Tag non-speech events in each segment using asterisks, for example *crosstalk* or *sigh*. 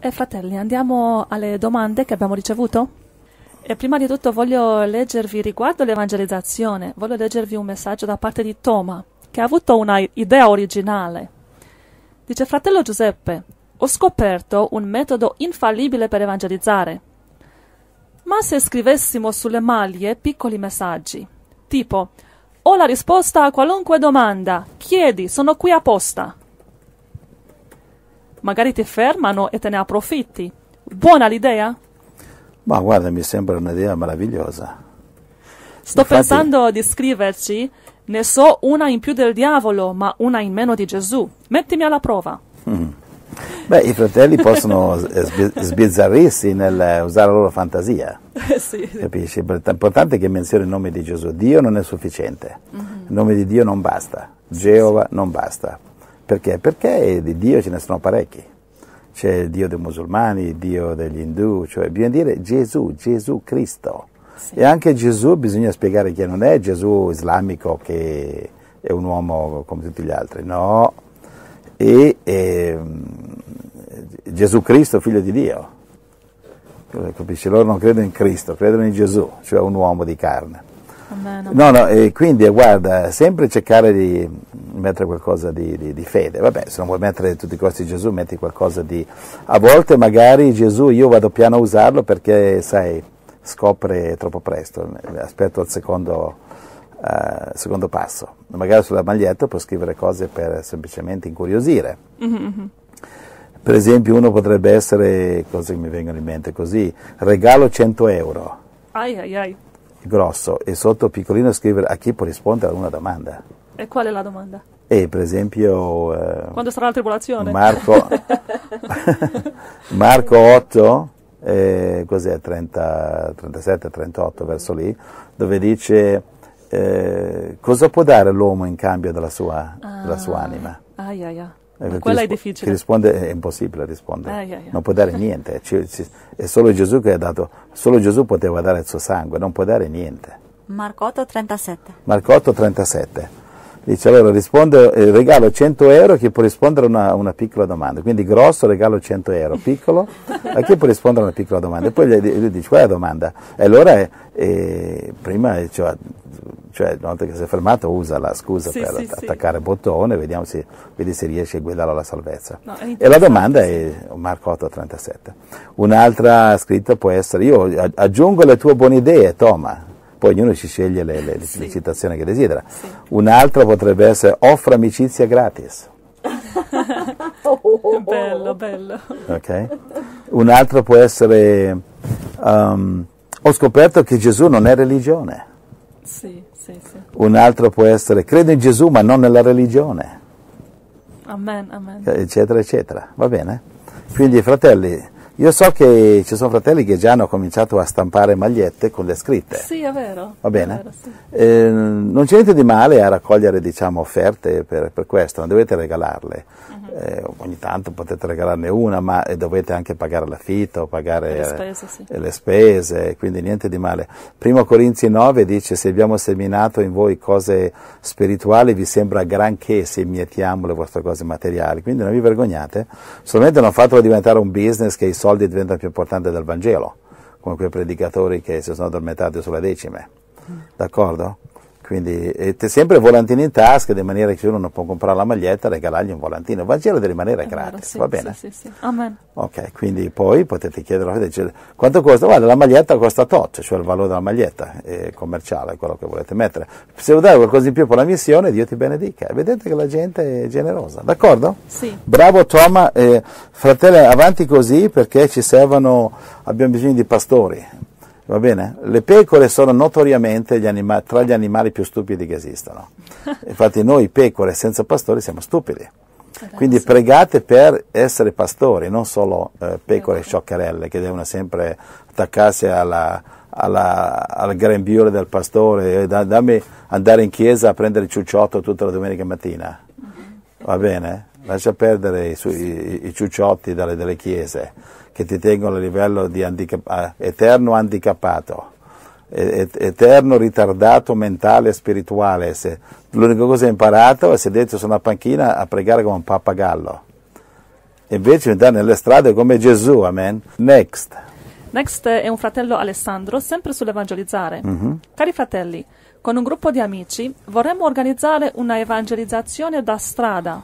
E eh, fratelli, andiamo alle domande che abbiamo ricevuto? E prima di tutto voglio leggervi riguardo l'evangelizzazione, voglio leggervi un messaggio da parte di Toma, che ha avuto una idea originale. Dice, fratello Giuseppe, ho scoperto un metodo infallibile per evangelizzare. Ma se scrivessimo sulle maglie piccoli messaggi, tipo ho la risposta a qualunque domanda, chiedi, sono qui apposta magari ti fermano e te ne approfitti. Buona l'idea? Ma guarda, mi sembra un'idea meravigliosa. Sto Infatti... pensando di scriverci, ne so una in più del diavolo, ma una in meno di Gesù. Mettimi alla prova. Mm. Beh, i fratelli possono eh, sbizzarrirsi nel eh, usare la loro fantasia. Eh, sì. Capisci? L'importante è che menzioni il nome di Gesù. Dio non è sufficiente. Mm-hmm. Il nome di Dio non basta. Geova non basta. Perché? Perché di Dio ce ne sono parecchi. C'è il Dio dei musulmani, il Dio degli indù, cioè bisogna dire Gesù, Gesù Cristo. Sì. E anche Gesù bisogna spiegare che non è Gesù islamico che è un uomo come tutti gli altri, no. E, e ehm, Gesù Cristo, figlio di Dio. Capisci? Loro non credono in Cristo, credono in Gesù, cioè un uomo di carne no. no, e quindi eh, guarda, sempre cercare di mettere qualcosa di, di, di, fede. Vabbè, se non vuoi mettere tutti i costi di Gesù, metti qualcosa di... A volte magari Gesù io vado piano a usarlo perché, sai, scopre troppo presto, eh, aspetto il secondo, uh, secondo passo. Magari sulla maglietta puoi scrivere cose per semplicemente incuriosire. Mm-hmm. Per esempio uno potrebbe essere, cose che mi vengono in mente così, regalo 100 euro. Ai ai ai grosso e sotto piccolino scrivere a chi può rispondere a una domanda. E qual è la domanda? E per esempio... Eh, Quando sarà la tribolazione? Marco, *laughs* Marco 8, eh, cos'è, 30, 37, 38, verso lì, dove dice eh, cosa può dare l'uomo in cambio della sua, ah. della sua ah, anima. Ah, yeah, yeah. Ma quella è difficile. Chi risponde è impossibile rispondere, ah, yeah, yeah. non può dare niente, cioè, è solo Gesù che ha dato, solo Gesù poteva dare il suo sangue, non può dare niente. Marco 8, 37. Marco 8, 37. Dice allora risponde, eh, regalo 100 euro a chi può rispondere a una, una, piccola domanda. Quindi grosso regalo 100 euro, piccolo a chi può rispondere a una piccola domanda. E poi gli, lui dice qual è la domanda? E allora eh, eh prima eh, cioè, cioè, una volta che si è fermato usa la scusa sì, per sì, attaccare il bottone, vediamo se, vedi se riesce a guidarlo alla salvezza. No, e la domanda è Marco 8:37. Un'altra scritta può essere io aggiungo le tue buone idee, Toma poi ognuno si sceglie le, le, sì. le citazioni che desidera. Sì. Un'altra potrebbe essere offra amicizia gratis. *laughs* Oh. bello, bello. Okay. Un'altra può essere um, ho scoperto che Gesù non è religione. Sì, sì, sì. Un altro può essere credo in Gesù ma non nella religione. Amen, amen. Eccetera, eccetera. Va bene? Quindi, fratelli, io so che ci sono fratelli che già hanno cominciato a stampare magliette con le scritte. Sì, è vero. Va bene? Vero, sì. eh, non c'è niente di male a raccogliere diciamo, offerte per, per, questo, non dovete regalarle. Uh-huh. Eh, ogni tanto potete regalarne una, ma eh, dovete anche pagare l'affitto, pagare le spese, sì. Eh, le spese, quindi niente di male. Primo Corinzi 9 dice se abbiamo seminato in voi cose spirituali vi sembra granché se immietiamo le vostre cose materiali, quindi non vi vergognate, solamente non fatelo diventare un business che i soldi soldi diventano più importanti del Vangelo, come quei predicatori che si sono addormentati sulle decime. D'accordo? Quindi è eh, sempre volantini in tasca, di maniera che uno non può comprare la maglietta, regalargli un volantino. Vangelo deve rimanere gratis, vero, sì, va bene? Sì, sì, sì. Amen. Ok, quindi poi potete chiedere alla cioè, quanto costa? Guarda, la maglietta costa tot, cioè il valore della maglietta eh, commerciale, quello che volete mettere. Se vuoi dare qualcosa in più per la missione, Dio ti benedica. vedete che la gente è generosa, d'accordo? Sì. Bravo Toma, eh, fratelli, avanti così perché ci servono, abbiamo bisogno di pastori Va bene? Le pecore sono notoriamente gli anima- tra gli animali più stupidi che esistono. *laughs* Infatti noi pecore senza pastori siamo stupidi. Quindi pregate per essere pastori, non solo eh, pecore scioccherelle che devono sempre attaccarsi alla, alla, al grembiule del pastore, eh, da, dammi andare in chiesa a prendere il ciucciotto tutta la domenica mattina. Mm-hmm. Va bene? Lascia perdere i, i, i ciucciotti dalle, dalle chiese che ti tengono a livello di handicap- eterno handicappato, et- eterno ritardato mentale e spirituale. Se, l'unica cosa che ho imparato è sedere su una panchina a pregare come un pappagallo. Invece andare nelle strade come Gesù, amen. Next. Next è un fratello Alessandro, sempre sull'evangelizzare. Mm-hmm. Cari fratelli, con un gruppo di amici vorremmo organizzare una evangelizzazione da strada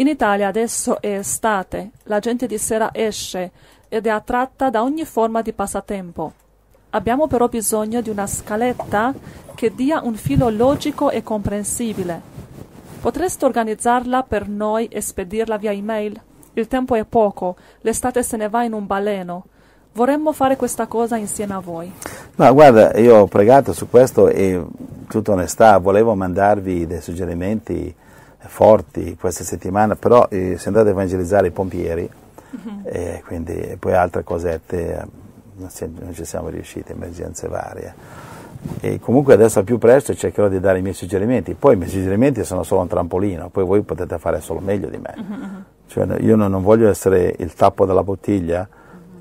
in Italia adesso è estate, la gente di sera esce ed è attratta da ogni forma di passatempo. Abbiamo però bisogno di una scaletta che dia un filo logico e comprensibile. Potreste organizzarla per noi e spedirla via email? Il tempo è poco, l'estate se ne va in un baleno. Vorremmo fare questa cosa insieme a voi. No, guarda, io ho pregato su questo e, in tutta onestà, volevo mandarvi dei suggerimenti forti questa settimana, però eh, si è a evangelizzare i pompieri, uh-huh. e quindi, poi altre cosette eh, non, non, ci siamo riusciti, emergenze varie. E comunque adesso al più presto cercherò di dare i miei suggerimenti, poi i miei suggerimenti sono solo un trampolino, poi voi potete fare solo meglio di me. Uh-huh. Cioè, io non, non, voglio essere il tappo della bottiglia,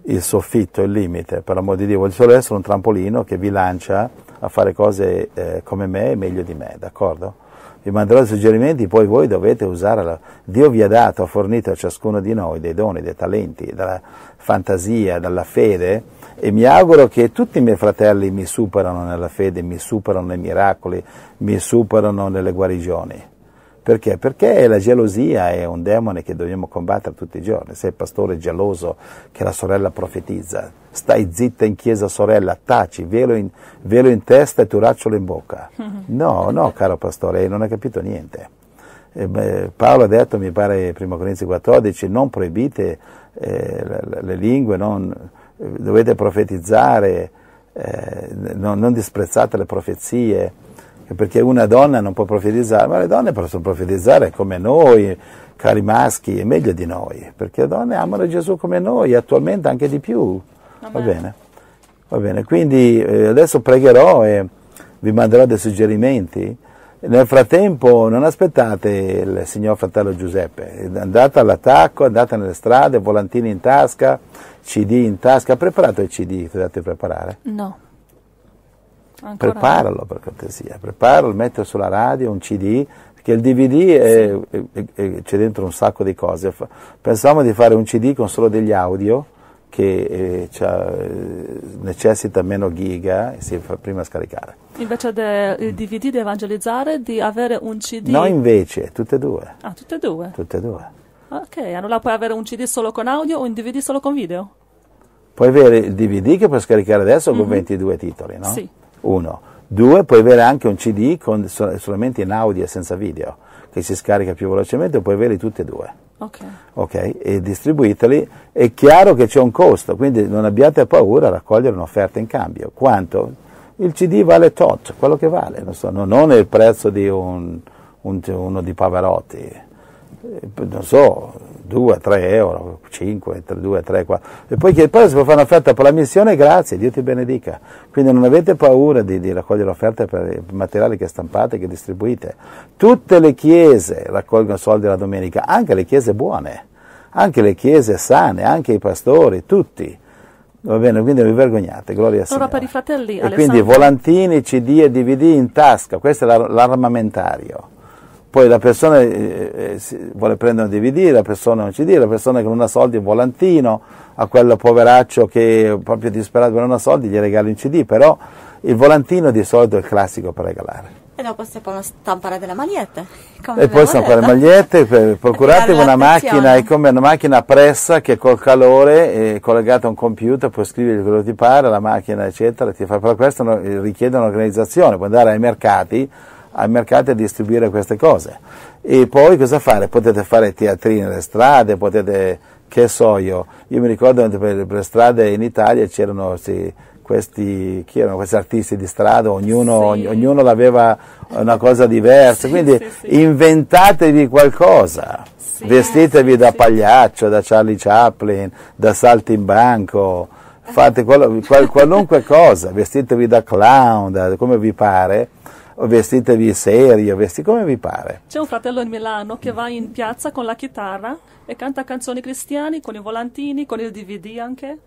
il soffitto, il limite, per amor di Dio, voglio solo essere un trampolino che vi lancia a fare cose eh, come me e meglio di me, d'accordo? vi manderò i suggerimenti, poi voi dovete usare. La... Dio vi ha dato, ha fornito a ciascuno di noi dei doni, dei talenti, dalla fantasia, dalla fede e mi auguro che tutti i miei fratelli mi superano nella fede, mi superano nei miracoli, mi superano nelle guarigioni. Perché? Perché la gelosia è un demone che dobbiamo combattere tutti i giorni. Se il pastore è geloso che la sorella profetizza, stai zitta in chiesa sorella, taci, velo in, velo in testa e turacciolo in bocca. *laughs* No, no, caro pastore, non hai capito niente. Eh, Paolo ha detto, mi pare 1 Corinzi 14, non proibite eh, le, le, lingue, non, eh, dovete profetizzare, eh, non, non, disprezzate le profezie perché una donna non può profetizzare, ma le donne possono profetizzare come noi, cari maschi, e meglio di noi, perché le donne amano Gesù come noi, attualmente anche di più. Amen. Va bene? Va bene, quindi eh, adesso pregherò e vi manderò dei suggerimenti. Nel frattempo non aspettate il signor fratello Giuseppe, andate all'attacco, andate nelle strade, volantini in tasca, CD in tasca, preparate il CD, ti date preparare? No. Ancora preparalo per cortesia, preparalo, mettilo sulla radio, un CD, perché il DVD sì. è, è, è, c'è dentro un sacco di cose. Pensavamo di fare un CD con solo degli audio che eh, eh, necessita meno giga e si fa prima scaricare. Invece del DVD di evangelizzare, di avere un CD? No, invece, tutte e due. Ah, tutte e due? Tutte e due. Ok, allora puoi avere un CD solo con audio o un DVD solo con video? Puoi avere il DVD che puoi scaricare adesso mm-hmm. con 22 mhm. titoli, no? Sì. Uno. Due, puoi avere anche un CD con, solamente in audio e senza video, che si scarica più velocemente, puoi averli tutti e due. Okay. ok. E distribuiteli. È chiaro che c'è un costo, quindi non abbiate paura a raccogliere un'offerta in cambio. Quanto? Il CD vale tot, quello che vale, non, so, non è il prezzo di un, un, uno di Pavarotti, eh, non so, 2, 3 euro, 5, 3, 2, 3, 4. E poi chiede, poi se può fare un'offerta per la missione, grazie, Dio ti benedica. Quindi non avete paura di, di raccogliere offerte per i materiali che stampate, che distribuite. Tutte le chiese raccolgono soldi la domenica, anche le chiese buone, anche le chiese sane, anche i pastori, tutti. Va bene, quindi non vi vergognate, gloria a Dio. Allora, per i fratelli, e Alessandro... quindi volantini, CD e DVD in tasca, questo è l'armamentario poi la persona eh, eh vuole prendere un DVD, la persona un CD, la persona che non ha soldi un volantino, a quel poveraccio che è proprio disperato che non ha soldi gli regala un CD, però il volantino di solito è il classico per regalare. E dopo si possono stampare delle magliette. e poi stampare le magliette, *laughs* procuratevi una macchina, è come una macchina pressa che col calore è collegata a un computer, puoi scrivere quello che ti pare, la macchina eccetera, ti fa, però questo richiede un'organizzazione, puoi andare ai mercati al mercato e distribuire queste cose. E poi cosa fare? Potete fare teatrini nelle strade, potete, che so io, io mi ricordo per, per le strade in Italia c'erano sì, questi, questi, artisti di strada, ognuno, sì. ognuno aveva una cosa diversa, sì, quindi inventatevi qualcosa, vestitevi da pagliaccio, da Charlie Chaplin, da saltimbanco, fate quello, qual, qualunque cosa, vestitevi da clown, da, come vi pare o oh, vestitevi seri, o oh, vesti come vi pare. C'è un fratello in Milano che va in piazza con la chitarra e canta canzoni cristiane con i volantini, con il DVD anche.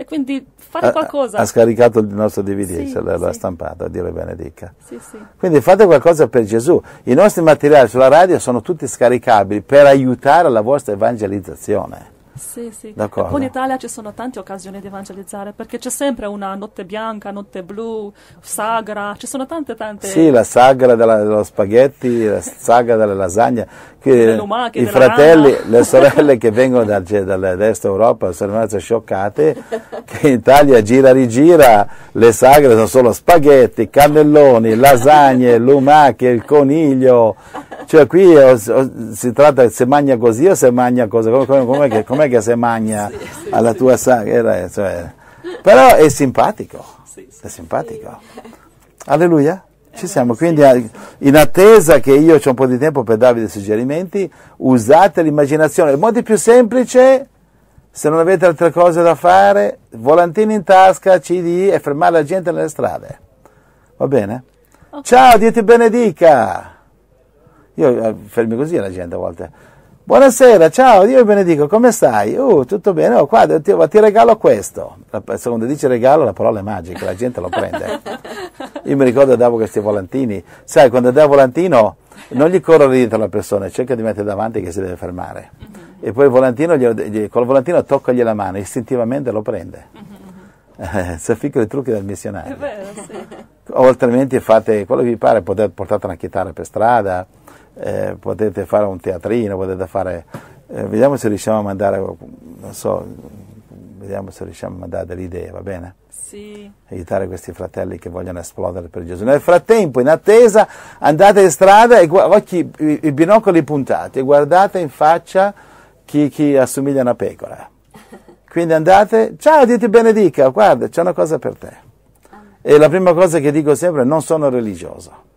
E quindi fate qualcosa. Ha, scaricato il nostro DVD, sì, cioè l'ha sì. stampato, a Dio benedica. Sì, sì. Quindi fate qualcosa per Gesù. I nostri materiali sulla radio sono tutti scaricabili per aiutare la vostra evangelizzazione. Sì, sì. D'accordo. poi in Italia ci sono tante occasioni di evangelizzare perché c'è sempre una notte bianca, notte blu, sagra, ci sono tante tante. Sì, la sagra della, dello spaghetti, la sagra delle lasagne. Che I fratelli, rana. le *laughs* sorelle che vengono dal, dall'est Europa sono rimaste scioccate che in Italia gira rigira le sagre sono solo spaghetti, cannelloni, lasagne, *laughs* lumache, il coniglio. Cioè qui o, o, si tratta se mangia così o se mangia così, come, come, come, come è se magna sì, sì, alla tua sagra, cioè, però è simpatico, è simpatico. Alleluia. Ci siamo, quindi in attesa che io ho un po' di tempo per darvi dei suggerimenti, usate l'immaginazione. Il modo più semplice, se non avete altre cose da fare, volantini in tasca, CD e fermare la gente nelle strade. Va bene? Okay. Ciao, Dio ti benedica! Io eh, fermi così la gente a volte. Buonasera, ciao, Dio vi benedico, come stai? Uh, tutto bene? Oh, qua ti, ti regalo questo. Secondo quando dici regalo la parola è magica, la gente lo prende. Io mi ricordo davo questi volantini, sai, quando dai volantino non gli corre dietro la persona, cerca di mettere davanti che si deve fermare. Mhm. E poi il volantino gli, gli, col volantino toccagli la mano, istintivamente lo prende. Mhm, eh, si ficcano i trucchi del missionario. È vero, sì. O altrimenti fate quello che vi pare, potete portare una chitarra per strada eh, potete fare un teatrino, potete fare... Eh, vediamo se riusciamo a mandare, non so, vediamo se riusciamo a mandare delle idee, va bene? Sì. Aiutare questi fratelli che vogliono esplodere per Gesù. Nel frattempo, in attesa, andate in strada e occhi, i, binocoli puntati e guardate in faccia chi, chi assomiglia a una pecora. Quindi andate, ciao, Dio ti benedica, guarda, c'è una cosa per te. E la prima cosa che dico sempre, è non sono religioso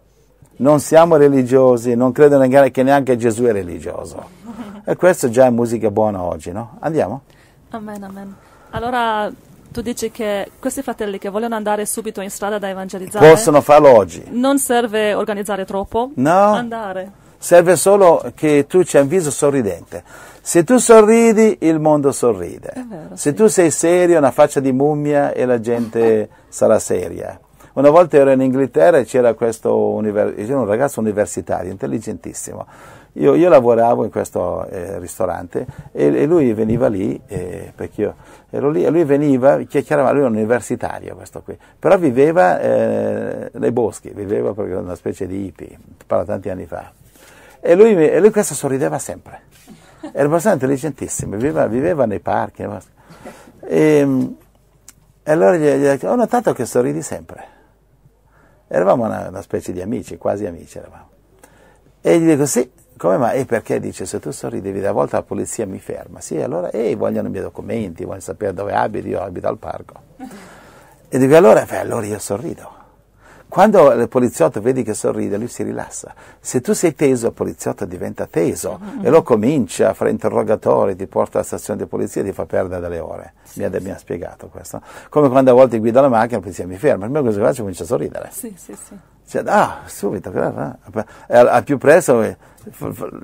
non siamo religiosi, non credo che neanche Gesù è religioso. *laughs* E questo già è musica buona oggi, no? Andiamo? Amen, amen. Allora tu dici che questi fratelli che vogliono andare subito in strada da evangelizzare possono farlo oggi. Non serve organizzare troppo. No. Andare. Serve solo che tu c'è un viso sorridente. Se tu sorridi, il mondo sorride. Vero, Se sì. tu sei serio, una faccia di mummia e la gente *laughs* sarà seria. Una volta ero in Inghilterra e c'era univer- un ragazzo universitario, intelligentissimo. Io, io lavoravo in questo eh, ristorante e, e, lui veniva lì, eh, perché io ero lì, e lui veniva, chiacchierava, lui era un universitario questo qui, però viveva eh, nei boschi, viveva perché era una specie di hippie, parla tanti anni fa. E lui, e lui questo sorrideva sempre, era abbastanza intelligentissimo, viveva, viveva nei parchi. Nei e, ehm, e allora gli ho detto, ho notato che sorridi sempre. Eravamo una, una specie di amici, quasi amici eravamo. E gli dico sì, come mai? E perché dice, se tu sorridevi da volta la polizia mi ferma. Sì, allora, e vogliono i miei documenti, vogliono sapere dove abiti, io abito al parco. *laughs* E dico, allora, beh, allora io sorrido. Quando il poliziotto vedi che sorride, lui si rilassa. Se tu sei teso, il poliziotto diventa teso mm-hmm. e lo comincia a fare interrogatori, ti porta alla stazione di polizia e ti fa perdere delle ore. Sì, mi, ha, sì. mi, ha, spiegato questo. Come quando a volte guido la macchina, la polizia mi ferma, il mio cosa faccio comincia a sorridere. Sì, sì, sì. Cioè, ah, subito, eh, al più presto eh,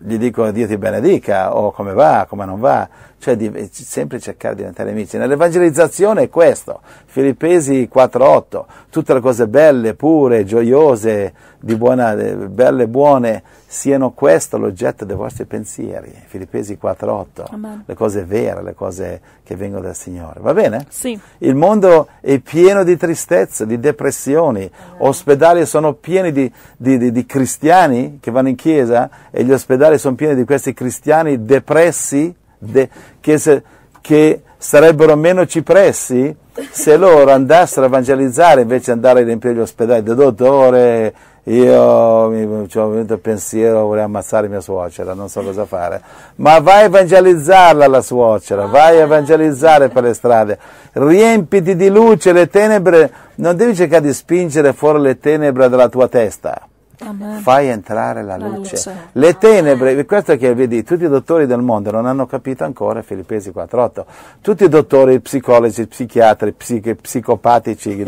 gli dico Dio ti benedica, o come va, come non va, cioè di, eh, sempre cercare di diventare amici. Nell'evangelizzazione è questo, Filippesi 4.8, tutte le cose belle, pure, gioiose, di buona, eh, belle e buone siano questo l'oggetto dei vostri pensieri. Filippesi 4.8, le cose vere, le cose che vengono dal Signore. Va bene? Sì. Il mondo è pieno di tristezza, di depressioni, ospedali sono pieni di, di, di, di cristiani che vanno in chiesa e gli ospedali sono pieni di questi cristiani depressi de, che, se, che sarebbero meno cipressi se loro andassero a evangelizzare invece di andare a riempire gli ospedali di dottore io mi, cioè, mi venuto il pensiero, vorrei ammazzare mia suocera, non so cosa fare. Ma vai a evangelizzarla la suocera, ah. vai a evangelizzare per le strade. Riempiti di luce le tenebre, non devi cercare di spingere fuori le tenebre dalla tua testa Amen. fai entrare la, la luce. Le tenebre, questo è che vedi, tutti i dottori del mondo non hanno capito ancora Filippesi 4.8, tutti i dottori psicologi, psichiatri, psiche, psicopatici,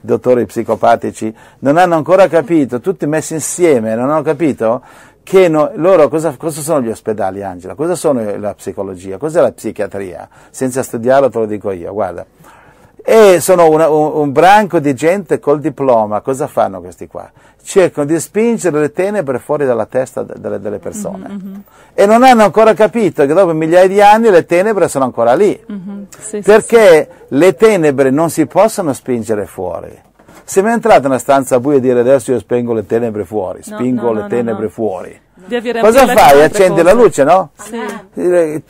*laughs* dottori psicopatici, non hanno ancora capito, tutti messi insieme, non hanno capito che no, loro cosa, cosa, sono gli ospedali, Angela? Cosa sono la psicologia? Cos'è la psichiatria? Senza studiarlo te lo dico io, guarda e sono una, un, un, branco di gente col diploma, cosa fanno questi qua? Cercano di spingere le tenebre fuori dalla testa delle, delle persone mm-hmm, mm-hmm. e non hanno ancora capito che dopo migliaia di anni le tenebre sono ancora lì, mm-hmm. sì, perché sì, sì. le tenebre non si possono spingere fuori. Se mi entrate in una stanza buia e dire adesso io spengo le tenebre fuori, no, spingo no, le no, tenebre fuori, cosa fai? Accendi cose. la luce, no? Sì. Eh,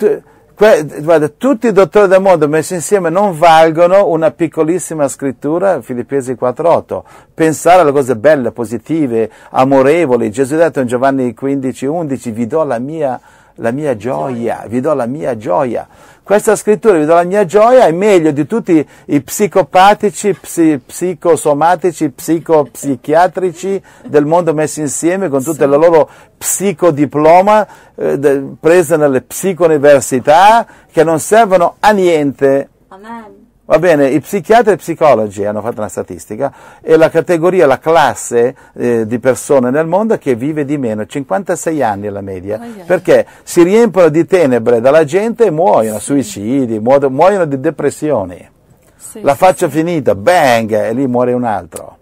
Que, guarda, tutti i dottori del mondo messi insieme non valgono una piccolissima scrittura, Filippesi 4.8. Pensare alle cose belle, positive, amorevoli. Gesù ha detto in Giovanni 15.11, vi do la mia la mia gioia, vi do la mia gioia. Questa scrittura, vi do la mia gioia, è meglio di tutti i psicopatici, psi, psicosomatici, psicopsichiatrici del mondo messi insieme con tutte sì. le loro psicodiploma eh, de, prese nelle psicouniversità che non servono a niente. Amen. Va bene, i psichiatri e i psicologi hanno fatto una statistica e la categoria, la classe eh, di persone nel mondo che vive di meno, 56 anni alla media, oh, yeah. perché si riempiono di tenebre dalla gente e muoiono, sì. suicidi, muoiono, muoiono di depressioni. Sì, la faccia sì. finita, bang, e lì muore un altro.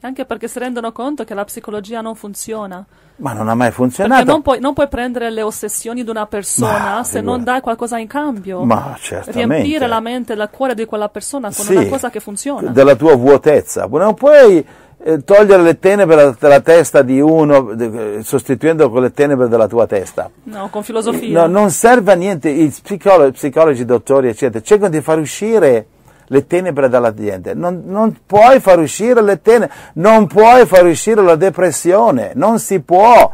Anche perché si rendono conto che la psicologia non funziona. Ma non ha mai funzionato. non puoi, non puoi prendere le ossessioni di una persona Ma, se non dai qualcosa in cambio. Ma certamente. Riempire la mente e il cuore di quella persona con sì, una cosa che funziona. Della tua vuotezza. Non puoi eh, togliere le tenebre dalla testa di uno eh, sostituendo con le tenebre della tua testa. No, con filosofia. No, non serve a niente. I psicologi, psicologi dottori, eccetera, cercano di far uscire le tenebre dall'azienda, non, non puoi far uscire le tenebre, non puoi far uscire la depressione, non si può,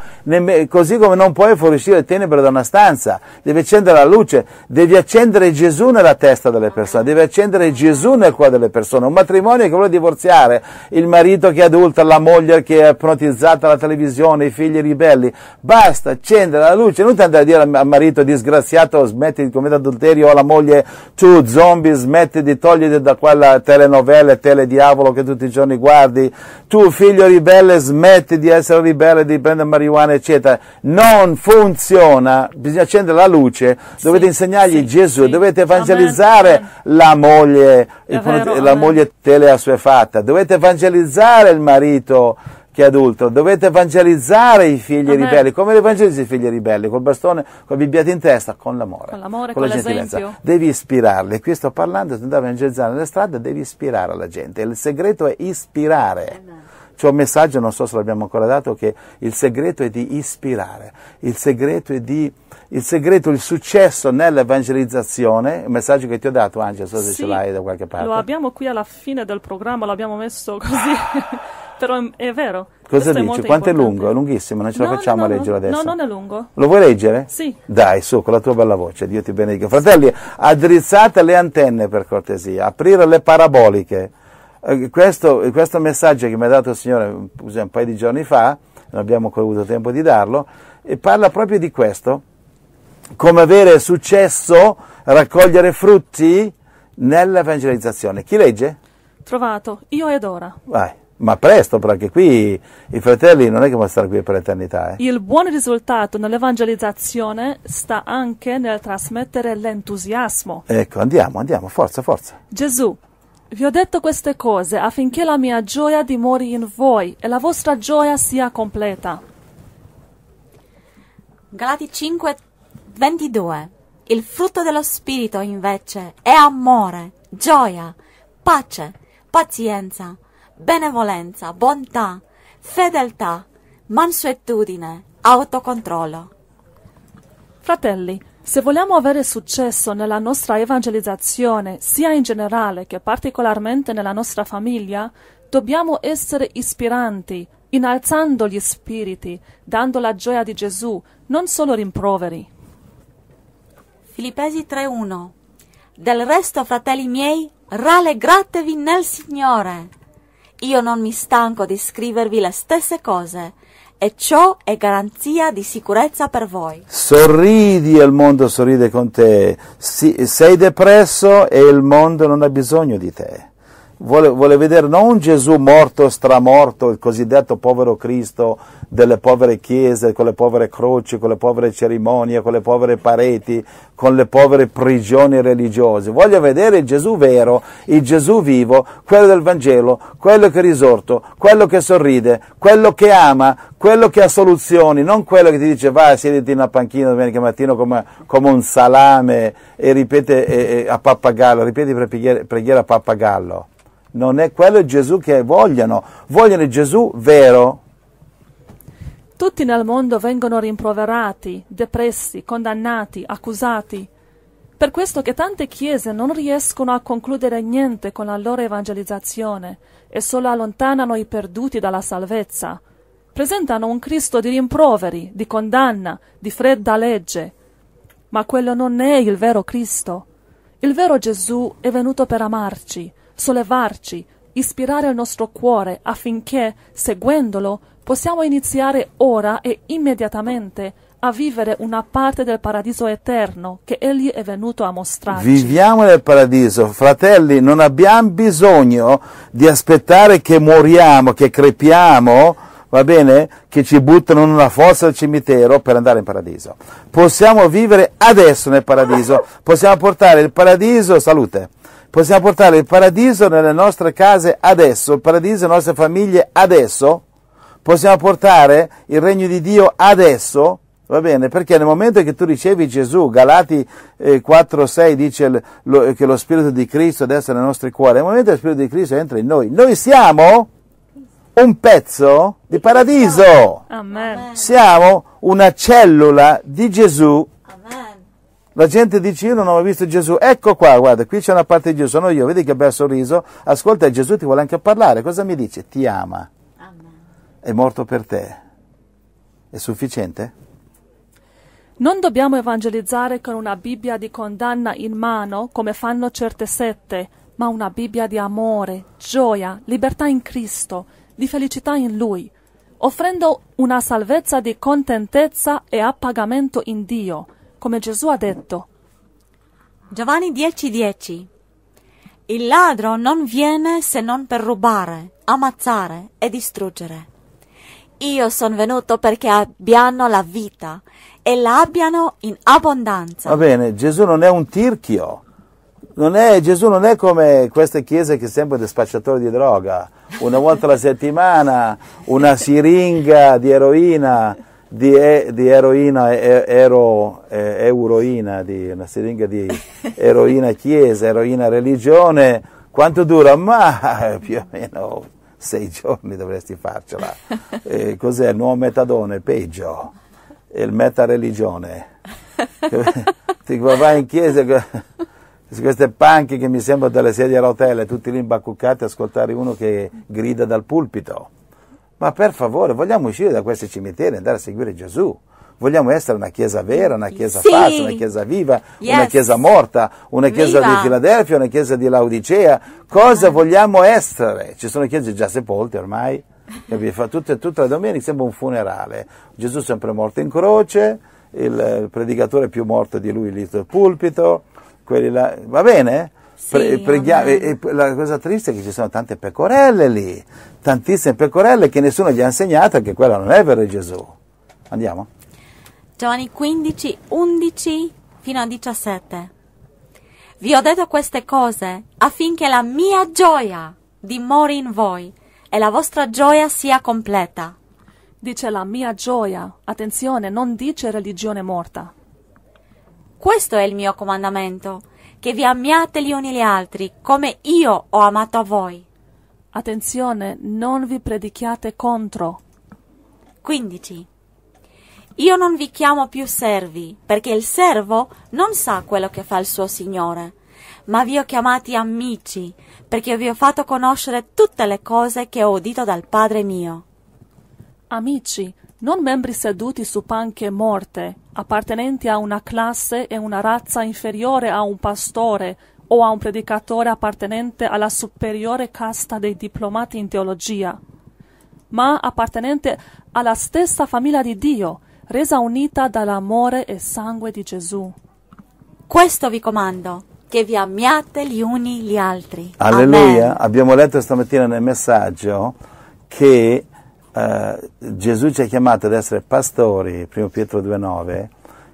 così come non puoi far uscire le tenebre da una stanza, devi accendere la luce, devi accendere Gesù nella testa delle persone, devi accendere Gesù nel cuore delle persone, un matrimonio che vuole divorziare, il marito che è adulta, la moglie che è ipnotizzata alla televisione, i figli ribelli, basta accendere la luce, non ti andare a dire al marito disgraziato smetti di commettere adulterio o alla moglie tu zombie smetti di togliere moglie da quella telenovela, telediavolo che tutti i giorni guardi, tu figlio ribelle smetti di essere ribelle, di prendere marijuana, eccetera. Non funziona, bisogna accendere la luce, sì, dovete insegnargli sì, Gesù, sì. dovete evangelizzare Amen. Eh. la moglie, Davvero, la Amen. moglie teleassuefatta, dovete evangelizzare il marito che adulto, dovete evangelizzare i figli Vabbè. ribelli. Come li evangelizzi i figli ribelli? Col bastone, con la bibbiata in testa? Con l'amore. Con l'amore, con, con la gentilezza. Devi ispirarli. Qui sto parlando, se andare a evangelizzare nelle strade, devi ispirare la gente. Il segreto è ispirare. Amen. C'è messaggio, non so se l'abbiamo ancora dato, che il segreto è di ispirare, il segreto è di il segreto, il successo nell'evangelizzazione, un messaggio che ti ho dato Angela, so se sì, ce l'hai da qualche parte. Lo abbiamo qui alla fine del programma, l'abbiamo messo così, *laughs* però è vero. Cosa dici? Quanto importante. è lungo? È lunghissimo, non ce no, la facciamo no, no, a leggere adesso. No, non è lungo. Lo vuoi leggere? Sì. Dai, su, con la tua bella voce, Dio ti benedica. Fratelli, addrizzate le antenne per cortesia, aprire le paraboliche eh, questo, questo, messaggio che mi ha dato il Signore un paio di giorni fa, non abbiamo ancora avuto tempo di darlo, parla proprio di questo, come avere successo, raccogliere frutti nell'evangelizzazione. Chi legge? Trovato, io ed ora. Vai. Ma presto, perché qui i fratelli non è che possono stare qui per l'eternità. Eh? Il buon risultato nell'evangelizzazione sta anche nel trasmettere l'entusiasmo. Ecco, andiamo, andiamo, forza, forza. Gesù, vi ho detto queste cose affinché la mia gioia dimori in voi e la vostra gioia sia completa. Galati 5, 22. Il frutto dello Spirito, invece, è amore, gioia, pace, pazienza, benevolenza, bontà, fedeltà, mansuetudine, autocontrollo. Fratelli, se vogliamo avere successo nella nostra evangelizzazione, sia in generale che particolarmente nella nostra famiglia, dobbiamo essere ispiranti, innalzando gli spiriti, dando la gioia di Gesù, non solo rimproveri. Filippesi 3:1 Del resto, fratelli miei, rallegratevi nel Signore. Io non mi stanco di scrivervi le stesse cose e ciò è garanzia di sicurezza per voi. Sorridi e il mondo sorride con te, sei depresso e il mondo non ha bisogno di te vuole, vuole vedere non un Gesù morto stramorto, il cosiddetto povero Cristo delle povere chiese, con le povere croci, con le povere cerimonie, con le povere pareti, con le povere prigioni religiose. Voglio vedere il Gesù vero, il Gesù vivo, quello del Vangelo, quello che è risorto, quello che sorride, quello che ama, quello che ha soluzioni, non quello che ti dice vai, siediti in una panchina domenica mattina come, come un salame e ripete e, e, a pappagallo, ripeti preghiera, preghiera a pappagallo non è quello il Gesù che vogliono, vogliono il Gesù vero. Tutti nel mondo vengono rimproverati, depressi, condannati, accusati. Per questo che tante chiese non riescono a concludere niente con la loro evangelizzazione e solo allontanano i perduti dalla salvezza. Presentano un Cristo di rimproveri, di condanna, di fredda legge. Ma quello non è il vero Cristo. Il vero Gesù è venuto per amarci, sollevarci, ispirare il nostro cuore affinché, seguendolo, possiamo iniziare ora e immediatamente a vivere una parte del paradiso eterno che Egli è venuto a mostrarci. Viviamo nel paradiso, fratelli, non abbiamo bisogno di aspettare che moriamo, che crepiamo, va bene, che ci buttano in una fossa del cimitero per andare in paradiso. Possiamo vivere adesso nel paradiso, *laughs* possiamo portare il paradiso, salute, Possiamo portare il paradiso nelle nostre case adesso, il paradiso nelle nostre famiglie adesso? Possiamo portare il regno di Dio adesso? Va bene, perché nel momento che tu ricevi Gesù, Galati 4,6 eh, dice che lo Spirito di Cristo adesso è nel nostro cuore, nel momento che lo Spirito di Cristo entra in noi, noi siamo un pezzo di paradiso. Siamo una cellula di Gesù la gente dice io non ho mai visto Gesù, ecco qua, guarda, qui c'è una parte di Gesù, sono io, vedi che bel sorriso, ascolta Gesù ti vuole anche parlare, cosa mi dice? Ti ama, è morto per te, è sufficiente? Non dobbiamo evangelizzare con una Bibbia di condanna in mano come fanno certe sette, ma una Bibbia di amore, gioia, libertà in Cristo, di felicità in Lui, offrendo una salvezza di contentezza e appagamento in Dio come Gesù ha detto. Giovanni 10:10 10. Il ladro non viene se non per rubare, ammazzare e distruggere. Io sono venuto perché abbiano la vita e l'abbiano in abbondanza. Va bene, Gesù non è un tirchio. Non è, Gesù non è come queste chiese che sembrano dei spacciatori di droga, una volta alla settimana, una siringa di eroina di, e, di eroina, e, ero, eh, euroina, di una siringa di *laughs* eroina chiesa, eroina religione, quanto dura? Ma più o meno sei giorni dovresti farcela. Eh, cos'è? Il nuovo metadone, peggio, Il meta religione. *laughs* Ti vai in chiesa queste panche che mi sembrano delle sedie a rotelle, tutti lì imbacuccati, a ascoltare uno che grida dal pulpito. Ma per favore, vogliamo uscire da questi cimiteri e andare a seguire Gesù? Vogliamo essere una chiesa vera, una chiesa sì. falsa, una chiesa viva, yes. una chiesa morta, una chiesa viva. di Filadelfia, una chiesa di Laodicea. Cosa ah. vogliamo essere? Ci sono chiese già sepolte ormai. vi fa Tutte, tutta la domenica sembra un funerale. Gesù è sempre morto in croce, il predicatore più morto di lui lì sul pulpito. Là, va bene? Pre- preghiamo. E, e la cosa triste è che ci sono tante pecorelle lì, tantissime pecorelle che nessuno gli ha insegnato che quella non è vero Gesù. Andiamo. Giovanni 15, 11 fino a 17. Vi ho detto queste cose affinché la mia gioia dimori in voi e la vostra gioia sia completa. Dice la mia gioia. Attenzione, non dice religione morta. Questo è il mio comandamento che vi amiate gli uni gli altri, come io ho amato a voi. Attenzione, non vi predichiate contro. 15. Io non vi chiamo più servi, perché il servo non sa quello che fa il suo Signore, ma vi ho chiamati amici, perché vi ho fatto conoscere tutte le cose che ho udito dal Padre mio. Amici, non membri seduti su panche morte, appartenenti a una classe e una razza inferiore a un pastore o a un predicatore appartenente alla superiore casta dei diplomati in teologia, ma appartenente alla stessa famiglia di Dio, resa unita dall'amore e sangue di Gesù. Questo vi comando, che vi amiate gli uni gli altri. Alleluia, Amen. abbiamo letto stamattina nel messaggio che eh, Gesù ci ha chiamato ad essere pastori, 1 Pietro 2,9,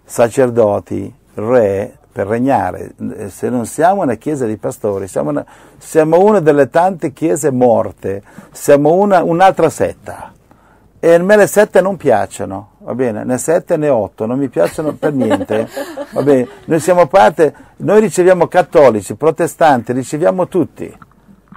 sacerdoti, re per regnare. Se non siamo una chiesa di pastori, siamo una, siamo una delle tante chiese morte, siamo una, un'altra setta. E a me le sette non piacciono, va bene? Né sette né otto, non mi piacciono per niente. Va bene? Noi siamo parte, noi riceviamo cattolici, protestanti, riceviamo tutti.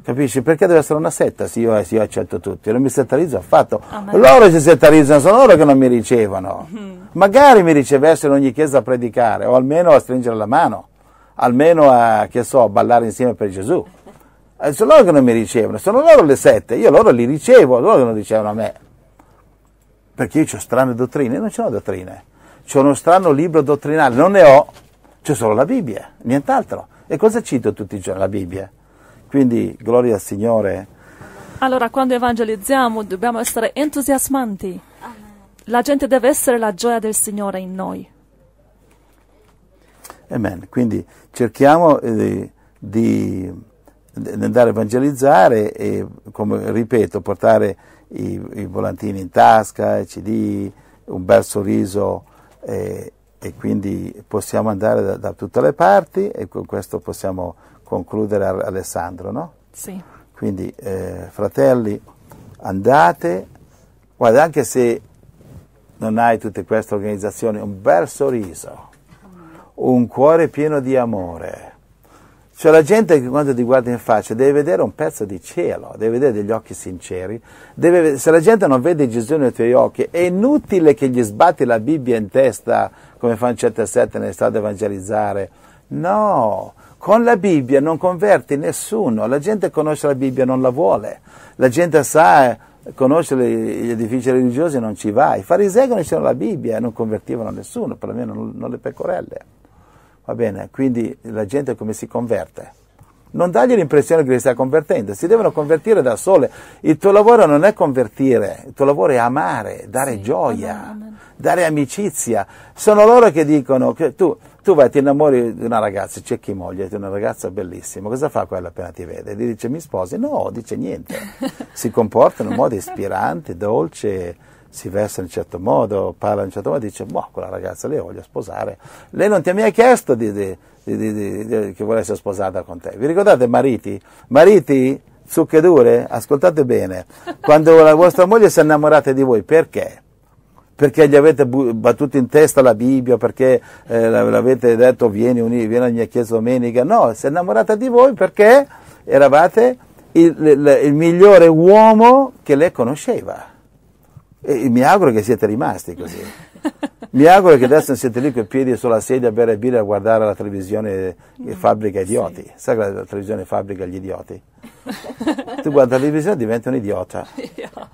Capisci? Perché deve essere una setta? se io, sì, io accetto tutti, non mi settarizzo affatto. Oh, loro si settarizzano, sono loro che non mi ricevono. Mm. Magari mi ricevessero in ogni chiesa a predicare, o almeno a stringere la mano, almeno a, che so, a ballare insieme per Gesù. Eh, sono loro che non mi ricevono, sono loro le sette, io loro li ricevo, loro che non ricevono a me. Perché io ho strane dottrine, non ce ho dottrine. C'è uno strano libro dottrinale, non ne ho, c'è solo la Bibbia, nient'altro. E cosa cito tutti i giorni? La Bibbia quindi gloria al Signore. Allora quando evangelizziamo dobbiamo essere entusiasmanti. La gente deve essere la gioia del Signore in noi. Amen. Quindi cerchiamo eh, di, di, andare a evangelizzare e, come ripeto, portare i, i volantini in tasca, i CD, un bel sorriso eh, e quindi possiamo andare da, da, tutte le parti e con questo possiamo concludere Alessandro, no? Sì. Quindi, eh, fratelli, andate, guarda, anche se non hai tutte queste organizzazioni, un bel sorriso, un cuore pieno di amore. Cioè la gente che quando ti guarda in faccia deve vedere un pezzo di cielo, deve vedere degli occhi sinceri. Deve, se la gente non vede Gesù nei tuoi occhi, è inutile che gli sbatti la Bibbia in testa come fanno certe sette nelle strade evangelizzare. No, con la Bibbia non converti nessuno, la gente conosce la Bibbia, e non la vuole, la gente sa, conosce gli edifici religiosi, e non ci va. I farisei conoscevano la Bibbia e non convertivano nessuno, perlomeno non, le pecorelle. Va bene, quindi la gente come si converte? Non dagli l'impressione che li stai convertendo, si devono convertire da sole. Il tuo lavoro non è convertire, il tuo lavoro è amare, dare sì, gioia, amen, dare amicizia. Sono loro che dicono che tu tu vai, ti innamori di una ragazza, c'è cerchi moglie, di una ragazza bellissima, cosa fa quella appena ti vede? Gli dice mi sposi? No, dice niente. *laughs* si comporta in un modo ispirante, dolce, si versa in un certo modo, parla in un certo modo, dice, boh, quella ragazza le voglio sposare. Lei non ti ha mai chiesto di, di, di, che volesse sposata con te. Vi ricordate mariti? Mariti, zucche dure, ascoltate bene, quando la vostra moglie si è innamorata di voi, perché? perché gli avete battuto in testa la Bibbia, perché eh, l'avete detto vieni, uni, vieni alla mia chiesa domenica. No, si è innamorata di voi perché eravate il, il, il migliore uomo che lei conosceva. E mi auguro che siete rimasti così. *laughs* Mi auguro che adesso non siete lì con i piedi sulla sedia a bere birra a guardare la televisione che fabbrica idioti. Sì. Sai che la, televisione fabbrica gli idioti? tu guardi la televisione e diventi un idiota. *laughs*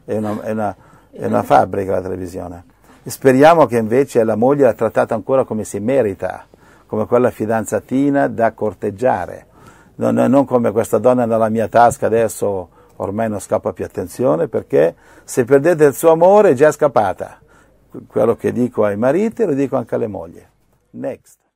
È una, è, una, è una fabbrica la televisione. Speriamo che invece la moglie l'ha trattata ancora come si merita, come quella fidanzatina da corteggiare, non, non come questa donna nella mia tasca adesso ormai non scappa più attenzione perché se perdete il suo amore è già scappata. Quello che dico ai mariti lo dico anche alle mogli. Next.